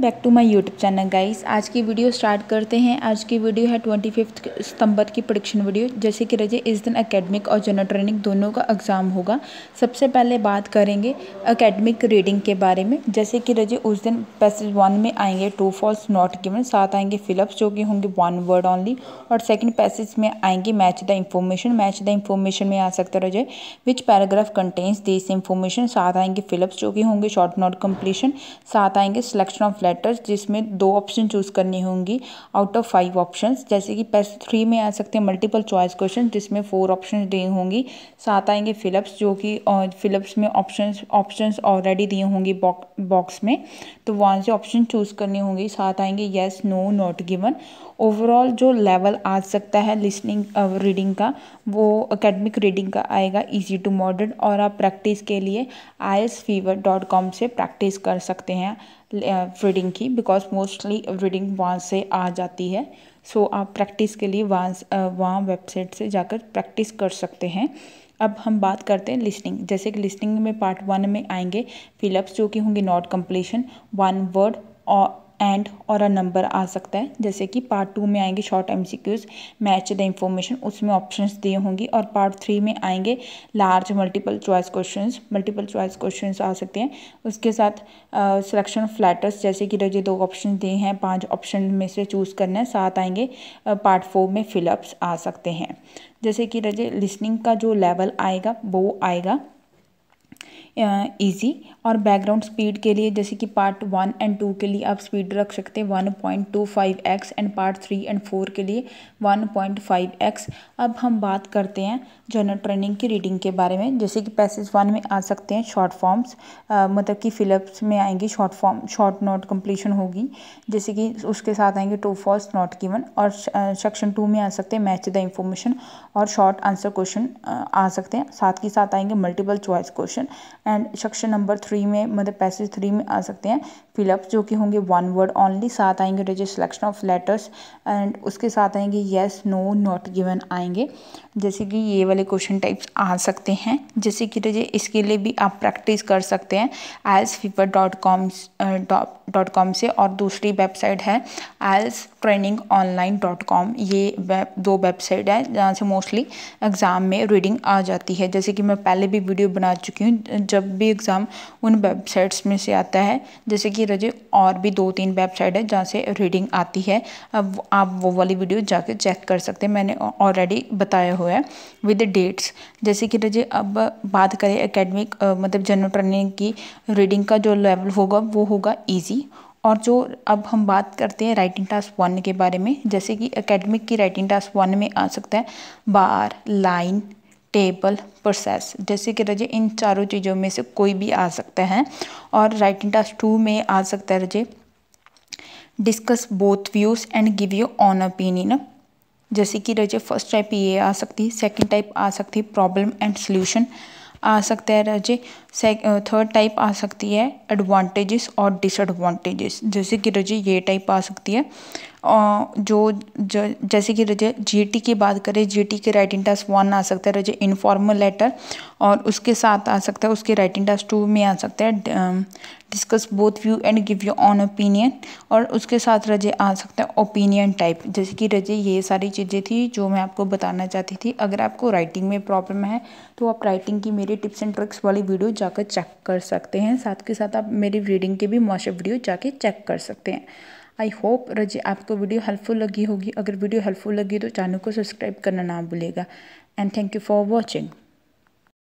back to my YouTube channel guys आज की video start करते हैं आज की वीडियो है ट्वेंटी फिफ्थ सितंबर की प्रोडिक्शन वीडियो जैसे कि रजे इस दिन एकेडमिक और जनरल ट्रेनिंग दोनों का एग्ज़ाम होगा सबसे पहले बात करेंगे एकेडमिक रीडिंग के बारे में जैसे कि रजे उस दिन पैसेज वन में आएंगे टू फॉल्स नॉट गिवन साथ आएंगे फिलअप्स जो कि होंगे वन वर्ड ऑनली और सेकेंड पैसेज में आएंगे match the information match the information में आ सकता रजे which paragraph contains this information साथ आएंगे फिलअप्स जो कि होंगे शॉर्ट नॉट कंप्लीशन साथ आएंगे सिलेक्शन ऑफ लेटर्स जिसमें दो ऑप्शन चूज़ करनी होंगी आउट ऑफ फाइव ऑप्शन जैसे कि पैस थ्री में आ सकते हैं मल्टीपल चॉइस क्वेश्चन जिसमें फोर ऑप्शन दी होंगी साथ आएंगे फिलअप्स जो कि फिलप्स में ऑप्शन ऑप्शन ऑलरेडी दिए होंगे बॉक्स में तो वहाँ से ऑप्शन चूज़ करनी होंगी साथ आएंगे yes no not given overall जो लेवल आ सकता है लिसनिंग रीडिंग का वो अकेडमिक रीडिंग का आएगा ईजी टू मॉडर्न और आप प्रैक्टिस के लिए I S fever dot com से प्रैक्टिस कर सकते हैं रीडिंग की बिकॉज मोस्टली रीडिंग वहाँ से आ जाती है सो so, आप प्रैक्टिस के लिए वहाँ वहाँ वेबसाइट से जाकर प्रैक्टिस कर सकते हैं अब हम बात करते हैं लिसनिंग जैसे कि लिसनिंग में पार्ट वन में आएंगे फिलअप्स जो कि होंगे नॉट कंप्लीशन वन वर्ड और एंड और अ नंबर आ सकता है जैसे कि पार्ट टू में आएंगे short M C Qs match the information उसमें ऑप्शंस दिए होंगे और पार्ट थ्री में आएंगे large multiple choice questions multiple choice questions आ सकते हैं उसके साथ सिलेक्शन फ्लैटर्स जैसे कि रजे दो ऑप्शन दिए हैं पांच ऑप्शन में से चूज़ करना है साथ आएंगे पार्ट फोर में फिलअप्स आ सकते हैं जैसे कि रजे लिसनिंग का जो लेवल आएगा वो आएगा ईज़ी और बैकग्राउंड स्पीड के लिए जैसे कि पार्ट वन एंड टू के लिए आप स्पीड रख सकते हैं one point two five X and part three and four के लिए वन पॉइंट फाइव एक्स अब हम बात करते हैं जनरल ट्रेनिंग की रीडिंग के बारे में जैसे कि पैसेज वन में आ सकते हैं शॉर्ट फॉर्म्स मतलब कि फिलअप्स में आएंगे short form short note completion होगी जैसे कि उसके साथ आएंगे टू फॉल्स नॉट गिवन और सेक्शन टू में आ सकते हैं मैच द इंफॉर्मेशन और शॉर्ट आंसर क्वेश्चन आ सकते हैं साथ ही साथ आएंगे multiple choice question and section number three में मतलब पैसेज थ्री में आ सकते हैं फिलअप जो कि होंगे वन वर्ड ऑनली साथ आएंगे रेज सिलेक्शन ऑफ लेटर्स एंड उसके साथ आएंगे येस नो नॉट गिवन आएंगे जैसे कि ये वाले क्वेश्चन टाइप्स आ सकते हैं जैसे कि रजे इसके लिए भी आप प्रैक्टिस कर सकते हैं IELTS fever dot com dot com से और दूसरी वेबसाइट है IELTS training online dot com ये वेब दो वेबसाइट है जहाँ से मोस्टली एग्ज़ाम में रीडिंग आ जाती है जैसे कि मैं पहले भी वीडियो बना चुकी हूँ जब जब भी एग्ज़ाम उन वेबसाइट्स में से आता है जैसे कि रजे और भी दो तीन वेबसाइट है जहाँ से रीडिंग आती है अब आप वो वाली वीडियो जाके चेक कर सकते हैं मैंने ऑलरेडी बताया हुआ है विद डेट्स जैसे कि रजे अब बात करें एकेडमिक मतलब जनरल ट्रेनिंग की रीडिंग का जो लेवल होगा वो होगा ईजी और जो अब हम बात करते हैं राइटिंग टास्क वन के बारे में जैसे कि एकेडमिक की राइटिंग टास्क वन में आ सकता है बार लाइन टेबल प्रोसेस जैसे कि रजे इन चारों चीज़ों में से कोई भी आ सकता है और राइटिंग टास्क टू में आ सकता है रजे discuss both views and give you on opinion जैसे कि रजे फर्स्ट टाइप ये आ सकती है सेकेंड टाइप आ सकती है प्रॉब्लम एंड सोल्यूशन आ सकता है रजे थर्ड टाइप आ सकती है एडवांटेजेस और डिसएडवांटेजेस जैसे कि रजे ये टाइप आ सकती है जो जैसे कि रजे जीटी की बात करें जीटी के राइटिंग टास्क वन आ सकता है रजे इनफॉर्मल लेटर और उसके साथ आ सकता है उसके राइटिंग टास्क टू में आ सकता है discuss both view and give you on opinion और उसके साथ रजे आ सकता है ओपिनियन टाइप जैसे कि रजे ये सारी चीज़ें थी जो मैं आपको बताना चाहती थी अगर आपको राइटिंग में प्रॉब्लम है तो आप राइटिंग की मेरी टिप्स एंड ट्रिक्स वाली वीडियो जाकर चेक कर सकते हैं साथ के साथ आप मेरी रीडिंग के भी मॉशअप वीडियो जाके चेक कर सकते हैं आई होप रजी आपको वीडियो हेल्पफुल लगी होगी अगर वीडियो हेल्पफुल लगी तो चैनल को सब्सक्राइब करना ना भूलेगा and thank you for watching